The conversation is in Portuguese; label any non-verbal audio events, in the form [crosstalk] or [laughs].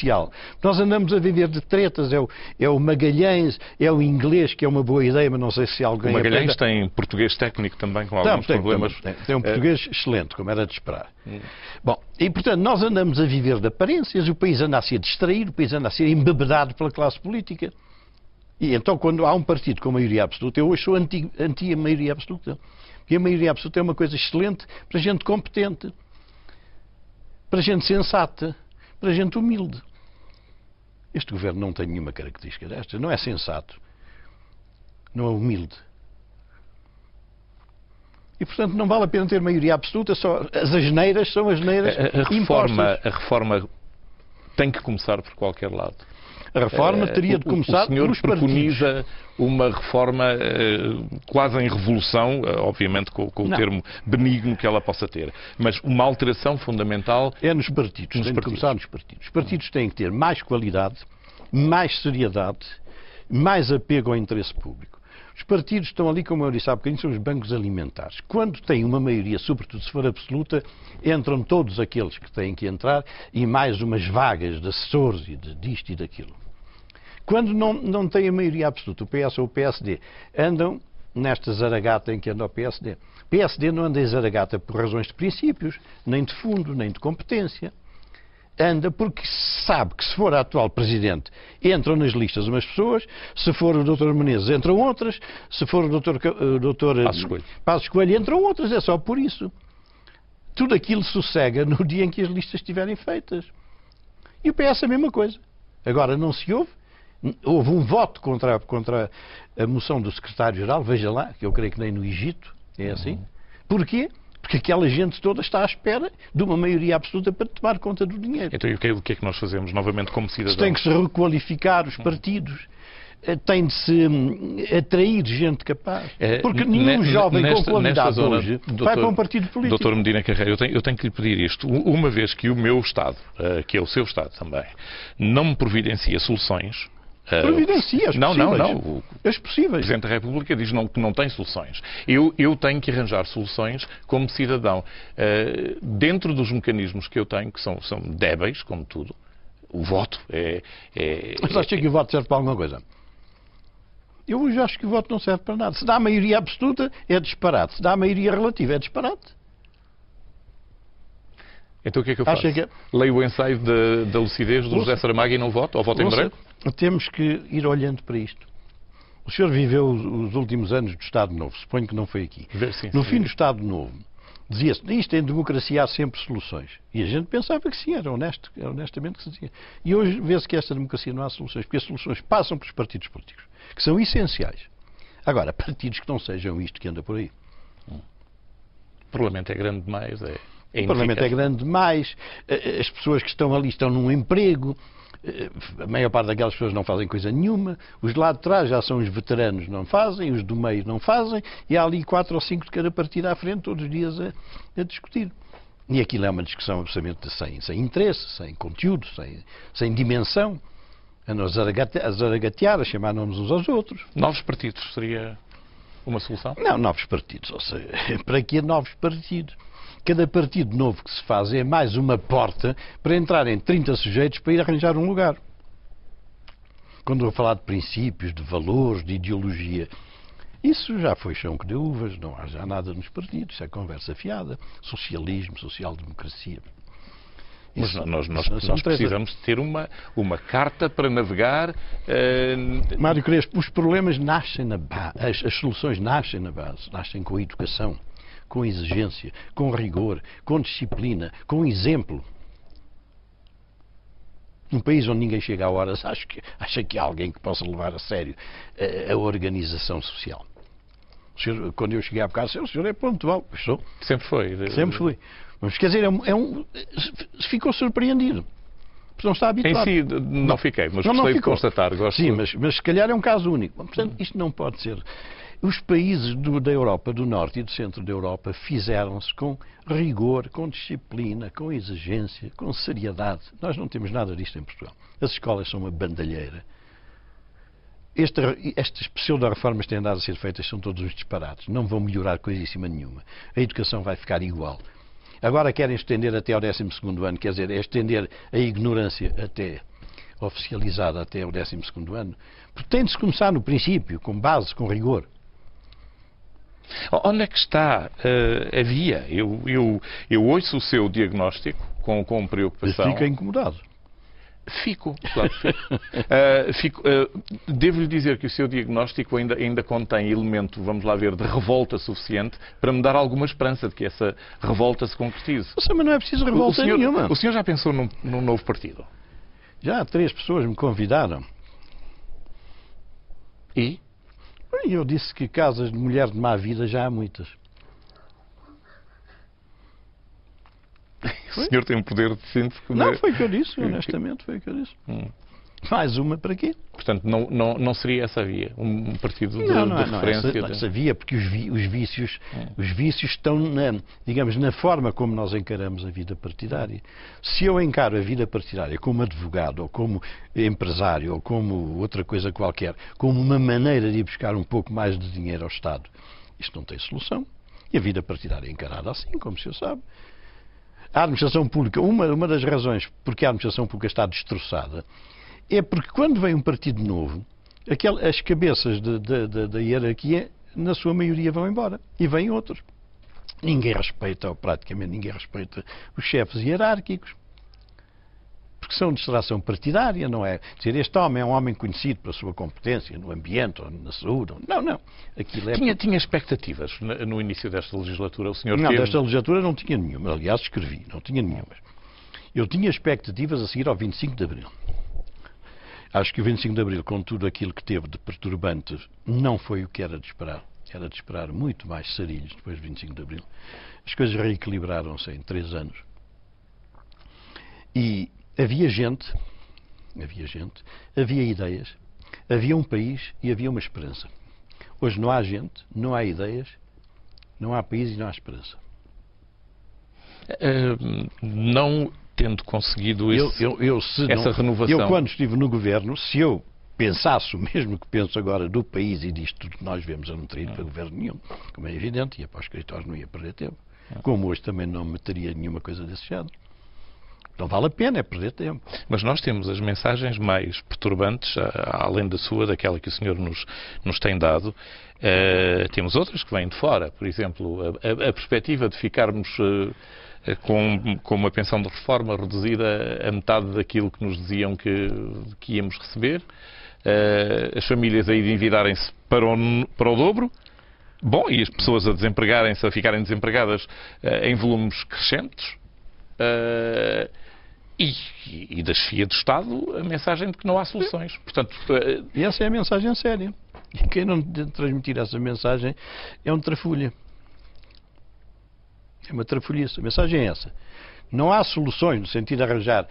social. Nós andamos a viver de tretas, é o, é o Magalhães, é o inglês, que é uma boa ideia, mas não sei se alguém... O Magalhães tem português técnico também, com alguns tem, problemas. Tem, tem, tem um eh, português é... excelente, como era de esperar. Hum. Bom, e portanto, nós andamos a viver de aparências, o país anda a ser distraído, o país anda a ser embebedado pela classe política. E então, quando há um partido com maioria absoluta, eu hoje sou anti-maioria anti absoluta. E a maioria absoluta é uma coisa excelente para gente competente, para gente sensata, para gente humilde. Este governo não tem nenhuma característica destas, não é sensato, não é humilde. E, portanto, não vale a pena ter maioria absoluta, só as asneiras são asneiras a, a reforma, impostas. A reforma tem que começar por qualquer lado. A reforma eh, teria de começar o, o senhor preconiza uma reforma eh, quase em revolução, eh, obviamente com, com o termo benigno que ela possa ter, mas uma alteração fundamental é nos partidos. Nos tem partidos. começar nos partidos. Os partidos têm que ter mais qualidade, mais seriedade, mais apego ao interesse público. Os partidos estão ali, como eu disse há bocadinho, são os bancos alimentares. Quando têm uma maioria, sobretudo se for absoluta, entram todos aqueles que têm que entrar e mais umas vagas de assessores e de disto e daquilo. Quando não, não têm a maioria absoluta, o PS ou o PSD, andam nesta zaragata em que anda o PSD. O PSD não anda em zaragata por razões de princípios, nem de fundo, nem de competência anda porque sabe que se for a atual presidente entram nas listas umas pessoas, se for o Dr. Menezes entram outras, se for o Dr. Eh, Dr. Eh, Passos Coelho. Passos Coelho entram outras, é só por isso. Tudo aquilo sossega no [laughs] dia em que as listas estiverem feitas. E o PS é a mesma coisa. Agora não se ouve. Houve um voto contra, contra a moção do secretário-geral, veja lá, que eu creio que nem no Egito é assim. Uhum. Porquê? Porque aquela gente toda está à espera de uma maioria absoluta para tomar conta do dinheiro. Então, e o que, é, é que nós fazemos novamente como cidadãos? Tem que se requalificar os hum. partidos. Eh, tem de se hum, atrair gente capaz. Eh, Porque nenhum ne, jovem nesta, com qualidade zona, hoje doutor, vai para um partido político. Doutor Medina Carreira, eu tenho, eu tenho, que lhe pedir isto. Uma vez que o meu Estado, eh, que é o seu Estado também, não me providencia soluções, ah, Providencia as é não, possíveis. Não, não, As é possíveis. O Presidente da República diz não, que não tem soluções. Eu, eu tenho que arranjar soluções como cidadão. Uh, dentro dos mecanismos que eu tenho, que são, são débeis, como tudo, o voto é... é Mas acha é, que o voto serve para alguma coisa? Eu já acho que o voto não serve para nada. Se dá a maioria absoluta, é disparate. Se dá a maioria relativa, é disparate. Então o que é que eu faço? Que... É- Leio o ensaio da, da lucidez do José Saramago e não voto? Ou voto em branco? Temos que ir olhando para isto. O senhor viveu os últimos anos do Estado Novo, suponho que não foi aqui. Sim, no fim do Estado Novo, dizia-se, isto em democracia há sempre soluções. E a gente pensava que sim, era honesto, era honestamente que se dizia. E hoje vê-se que esta democracia não há soluções, porque as soluções passam pelos partidos políticos, que são essenciais. Agora, [laughs] partidos que não sejam isto que anda por aí. O parlamento é grande demais, é... É o Parlamento é grande demais, eh, eh, as pessoas que estão ali estão num emprego, eh, a maior parte daquelas pessoas não fazem coisa nenhuma, os lá de trás já são os veteranos, não fazem, os do meio não fazem, e há ali quatro ou cinco de cada partido à frente todos os dias a, a discutir. E aquilo é uma discussão absolutamente sem, sem interesse, sem conteúdo, sem, sem dimensão, a nos a zaragatear, a chamar nomes uns aos outros. Novos partidos seria uma solução? Não, novos partidos, ou seja, [laughs] para que novos partidos? cada partido novo que se faz é mais uma porta para entrarem 30 sujeitos para ir arranjar um lugar. Quando eu falar de princípios, de valores, de ideologia, isso já foi chão que deu uvas, não há já nada nos partidos, isso é conversa fiada. Socialismo, social-democracia. Mas isso, nós, nós, isso nós precisamos ter uma, uma carta para navegar. Uh... Mário Crespo, os problemas nascem na base, as, as soluções nascem na base, nascem com a educação, com exigência, com rigor, com disciplina, com exemplo. Num país onde ninguém chega a horas, acho que, acha que há alguém que possa levar a sério a, eh, a organização social. Senhor, quando eu cheguei a bocado, o senhor é pontual. Sou. Sempre foi. Sempre fui. Mas quer dizer, é um, é um ficou surpreendido. não está habituado. Em si, não, não fiquei, mas não, gostei não de constatar. Gosto Sim, de... mas, mas se calhar é um caso único. Portanto, uhum. isto não pode ser. Os países do, da Europa, do Norte e do Centro da Europa, fizeram-se com rigor, com disciplina, com exigência, com seriedade. Nós não temos nada disto em Portugal. As escolas são uma bandalheira. estas pseudo-reformas que têm andado a ser feitas são todos uns disparates. Não vão melhorar coisíssima nenhuma. A educação vai ficar igual. Agora querem estender até ao 12 ano, quer dizer, é estender a ignorância até oficializada até ao 12 ano. Pretende-se começar no princípio, com base, com rigor. Onde é que está uh, a via? Eu, eu, eu ouço o seu diagnóstico com, com preocupação. Mas fica incomodado. Fico, claro fico. Uh, [laughs] fico uh, Devo-lhe dizer que o seu diagnóstico ainda, ainda contém elemento, vamos lá ver, de revolta suficiente para me dar alguma esperança de que essa revolta se concretize. mas não é preciso revolta o senhor, nenhuma. O senhor já pensou num, num novo partido? Já três pessoas me convidaram. E? Eu disse que casas de mulheres de má vida já há muitas. O senhor tem um poder de Não, foi o que eu disse, honestamente, foi o que eu disse. Hum. Mais uma para quê? Portanto, não, não, não seria essa via, um partido de, não, não, de é, não, é referência. Não, essa, de... essa via, porque os, vi, os vícios, hum. os vícios estão, na, digamos, na forma como nós encaramos a vida partidária. Se eu encaro a vida partidária como advogado, ou como empresário, ou como outra coisa qualquer, como uma maneira de ir buscar um pouco mais de dinheiro ao Estado, isto não tem solução. E a vida partidária é encarada assim, como se eu sabe a administração pública, uma, uma das razões porque a administração pública está destroçada é porque quando vem um partido novo, aquel, as cabeças de, de, de, da hierarquia, na sua maioria, vão embora e vêm outros. Ninguém respeita, ou praticamente ninguém respeita, os chefes hierárquicos que são distração partidária, não é? Dizer, este homem é um homem conhecido pela sua competência no ambiente, ou na saúde. Ou... Não, não. Aquilo é... tinha, tinha expectativas no início desta legislatura, o senhor Não, teve... desta legislatura não tinha nenhuma. Aliás, escrevi, não tinha nenhuma. Eu tinha expectativas a seguir ao 25 de Abril. Acho que o 25 de Abril, com tudo aquilo que teve de perturbante, não foi o que era de esperar. Era de esperar muito mais sarilhos depois do 25 de Abril. As coisas reequilibraram-se em três anos. E havia gente, havia gente, havia ideias, havia um país e havia uma esperança. Hoje não há gente, não há ideias, não há país e não há esperança. Uh, não tendo conseguido esse, eu, eu, eu, essa não, renovação. Eu, quando estive no governo, se eu pensasse o mesmo que penso agora do país e disto tudo que nós vemos, a não teria para governo nenhum. Como é evidente, ia para os escritórios, não ia perder tempo. É. Como hoje também não meteria nenhuma coisa desse género. Não vale a pena, é perder tempo. Mas nós temos as mensagens mais perturbantes, além da sua, daquela que o senhor nos, nos tem dado. Uh, temos outras que vêm de fora. Por exemplo, a, a, a perspectiva de ficarmos. Uh, com, com, uma pensão de reforma reduzida a metade daquilo que nos diziam que, que íamos receber, uh, as famílias de endividarem-se para o, para o dobro, bom, e as pessoas a desempregarem-se, a ficarem desempregadas uh, em volumes crescentes. Uh, e, e da chefia de Estado a mensagem de que não há soluções. Portanto, eh, essa é a mensagem séria. E quem não transmitir essa mensagem é um trafulha. É uma trafulhice. A mensagem é essa. Não há soluções no sentido de arranjar